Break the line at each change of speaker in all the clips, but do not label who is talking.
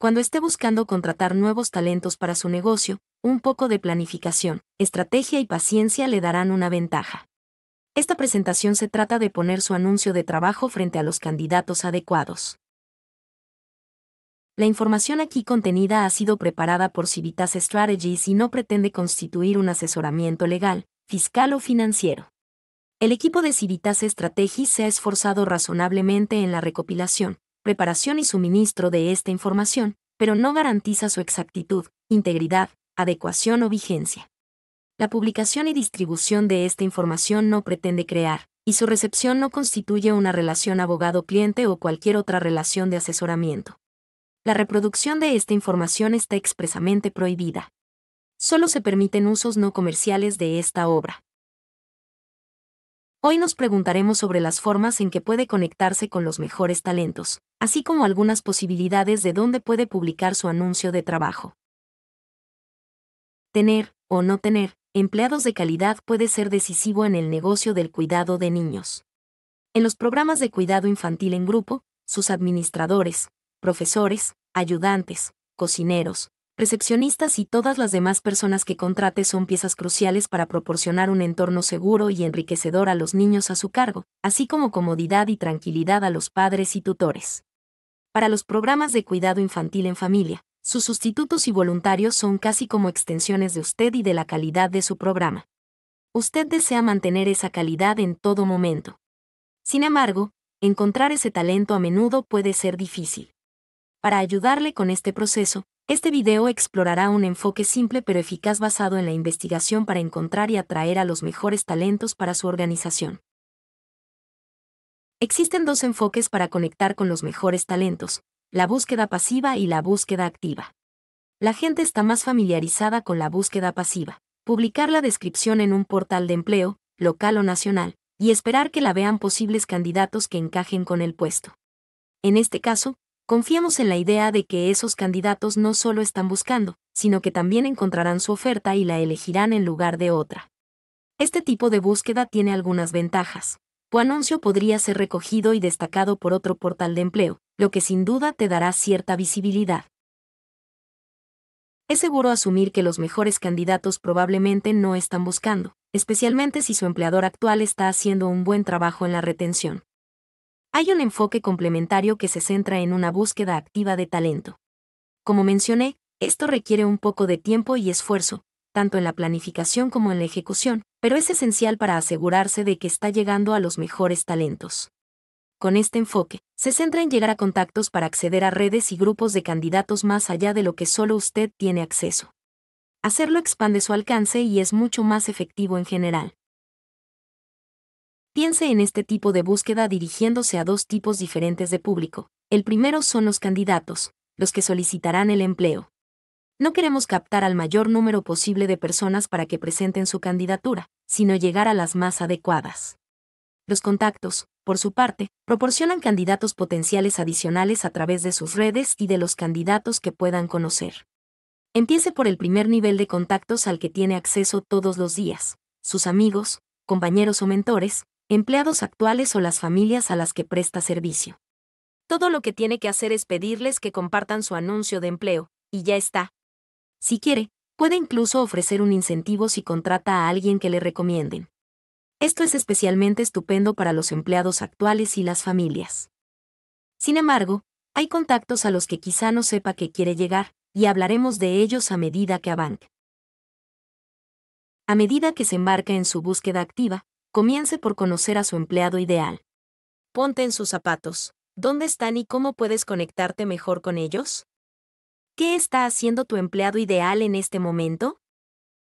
Cuando esté buscando contratar nuevos talentos para su negocio, un poco de planificación, estrategia y paciencia le darán una ventaja. Esta presentación se trata de poner su anuncio de trabajo frente a los candidatos adecuados. La información aquí contenida ha sido preparada por Civitas Strategies y no pretende constituir un asesoramiento legal, fiscal o financiero. El equipo de Civitas Strategies se ha esforzado razonablemente en la recopilación, preparación y suministro de esta información, pero no garantiza su exactitud, integridad, adecuación o vigencia. La publicación y distribución de esta información no pretende crear, y su recepción no constituye una relación abogado-cliente o cualquier otra relación de asesoramiento. La reproducción de esta información está expresamente prohibida. Solo se permiten usos no comerciales de esta obra. Hoy nos preguntaremos sobre las formas en que puede conectarse con los mejores talentos, así como algunas posibilidades de dónde puede publicar su anuncio de trabajo. Tener, o no tener, empleados de calidad puede ser decisivo en el negocio del cuidado de niños. En los programas de cuidado infantil en grupo, sus administradores, profesores, ayudantes, cocineros, recepcionistas y todas las demás personas que contrate son piezas cruciales para proporcionar un entorno seguro y enriquecedor a los niños a su cargo, así como comodidad y tranquilidad a los padres y tutores para los programas de cuidado infantil en familia. Sus sustitutos y voluntarios son casi como extensiones de usted y de la calidad de su programa. Usted desea mantener esa calidad en todo momento. Sin embargo, encontrar ese talento a menudo puede ser difícil. Para ayudarle con este proceso, este video explorará un enfoque simple pero eficaz basado en la investigación para encontrar y atraer a los mejores talentos para su organización. Existen dos enfoques para conectar con los mejores talentos, la búsqueda pasiva y la búsqueda activa. La gente está más familiarizada con la búsqueda pasiva, publicar la descripción en un portal de empleo, local o nacional, y esperar que la vean posibles candidatos que encajen con el puesto. En este caso, confiamos en la idea de que esos candidatos no solo están buscando, sino que también encontrarán su oferta y la elegirán en lugar de otra. Este tipo de búsqueda tiene algunas ventajas. Tu anuncio podría ser recogido y destacado por otro portal de empleo, lo que sin duda te dará cierta visibilidad. Es seguro asumir que los mejores candidatos probablemente no están buscando, especialmente si su empleador actual está haciendo un buen trabajo en la retención. Hay un enfoque complementario que se centra en una búsqueda activa de talento. Como mencioné, esto requiere un poco de tiempo y esfuerzo, tanto en la planificación como en la ejecución, pero es esencial para asegurarse de que está llegando a los mejores talentos. Con este enfoque, se centra en llegar a contactos para acceder a redes y grupos de candidatos más allá de lo que solo usted tiene acceso. Hacerlo expande su alcance y es mucho más efectivo en general. Piense en este tipo de búsqueda dirigiéndose a dos tipos diferentes de público. El primero son los candidatos, los que solicitarán el empleo, no queremos captar al mayor número posible de personas para que presenten su candidatura, sino llegar a las más adecuadas. Los contactos, por su parte, proporcionan candidatos potenciales adicionales a través de sus redes y de los candidatos que puedan conocer. Empiece por el primer nivel de contactos al que tiene acceso todos los días, sus amigos, compañeros o mentores, empleados actuales o las familias a las que presta servicio. Todo lo que tiene que hacer es pedirles que compartan su anuncio de empleo, y ya está, si quiere, puede incluso ofrecer un incentivo si contrata a alguien que le recomienden. Esto es especialmente estupendo para los empleados actuales y las familias. Sin embargo, hay contactos a los que quizá no sepa que quiere llegar, y hablaremos de ellos a medida que avance. A medida que se embarca en su búsqueda activa, comience por conocer a su empleado ideal. Ponte en sus zapatos. ¿Dónde están y cómo puedes conectarte mejor con ellos? ¿Qué está haciendo tu empleado ideal en este momento?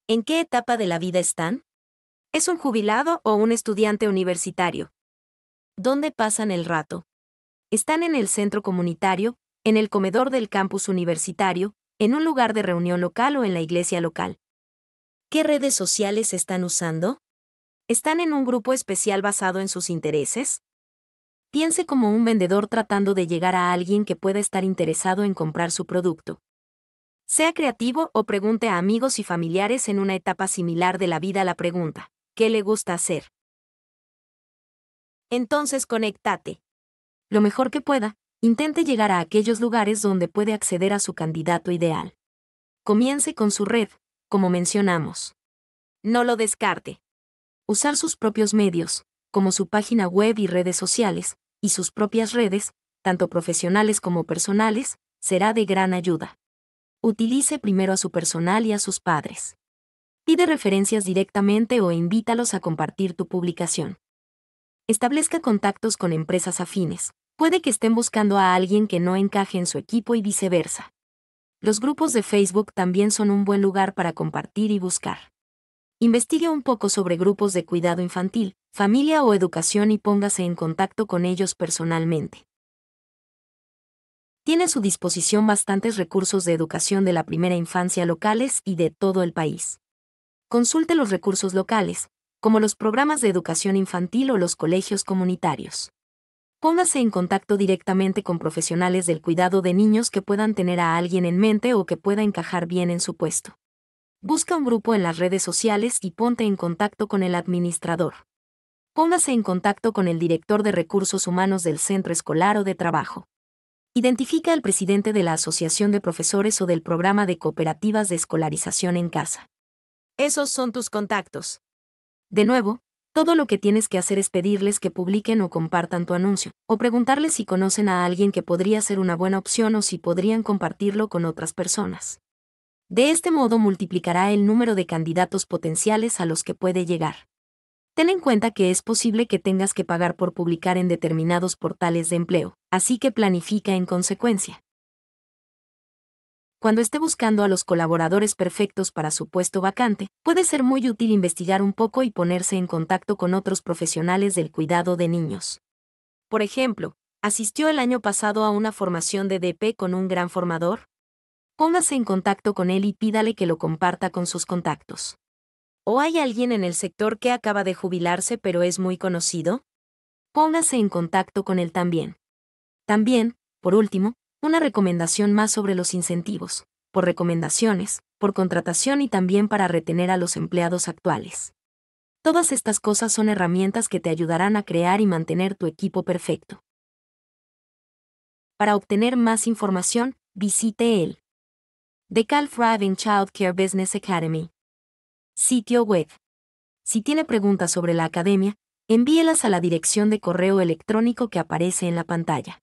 ¿En qué etapa de la vida están? ¿Es un jubilado o un estudiante universitario? ¿Dónde pasan el rato? Están en el centro comunitario, en el comedor del campus universitario, en un lugar de reunión local o en la iglesia local. ¿Qué redes sociales están usando? ¿Están en un grupo especial basado en sus intereses? Piense como un vendedor tratando de llegar a alguien que pueda estar interesado en comprar su producto. Sea creativo o pregunte a amigos y familiares en una etapa similar de la vida la pregunta, ¿qué le gusta hacer? Entonces conéctate. Lo mejor que pueda, intente llegar a aquellos lugares donde puede acceder a su candidato ideal. Comience con su red, como mencionamos. No lo descarte. Usar sus propios medios, como su página web y redes sociales, y sus propias redes, tanto profesionales como personales, será de gran ayuda. Utilice primero a su personal y a sus padres. Pide referencias directamente o invítalos a compartir tu publicación. Establezca contactos con empresas afines. Puede que estén buscando a alguien que no encaje en su equipo y viceversa. Los grupos de Facebook también son un buen lugar para compartir y buscar. Investigue un poco sobre grupos de cuidado infantil, familia o educación y póngase en contacto con ellos personalmente. Tiene a su disposición bastantes recursos de educación de la primera infancia locales y de todo el país. Consulte los recursos locales, como los programas de educación infantil o los colegios comunitarios. Póngase en contacto directamente con profesionales del cuidado de niños que puedan tener a alguien en mente o que pueda encajar bien en su puesto. Busca un grupo en las redes sociales y ponte en contacto con el administrador. Póngase en contacto con el director de recursos humanos del centro escolar o de trabajo. Identifica al presidente de la Asociación de Profesores o del Programa de Cooperativas de Escolarización en Casa. Esos son tus contactos. De nuevo, todo lo que tienes que hacer es pedirles que publiquen o compartan tu anuncio, o preguntarles si conocen a alguien que podría ser una buena opción o si podrían compartirlo con otras personas. De este modo multiplicará el número de candidatos potenciales a los que puede llegar. Ten en cuenta que es posible que tengas que pagar por publicar en determinados portales de empleo, así que planifica en consecuencia. Cuando esté buscando a los colaboradores perfectos para su puesto vacante, puede ser muy útil investigar un poco y ponerse en contacto con otros profesionales del cuidado de niños. Por ejemplo, asistió el año pasado a una formación de DP con un gran formador, póngase en contacto con él y pídale que lo comparta con sus contactos. ¿O hay alguien en el sector que acaba de jubilarse pero es muy conocido? Póngase en contacto con él también. También, por último, una recomendación más sobre los incentivos, por recomendaciones, por contratación y también para retener a los empleados actuales. Todas estas cosas son herramientas que te ayudarán a crear y mantener tu equipo perfecto. Para obtener más información, visite él. The Cal Child Care Business Academy. Sitio web. Si tiene preguntas sobre la academia, envíelas a la dirección de correo electrónico que aparece en la pantalla.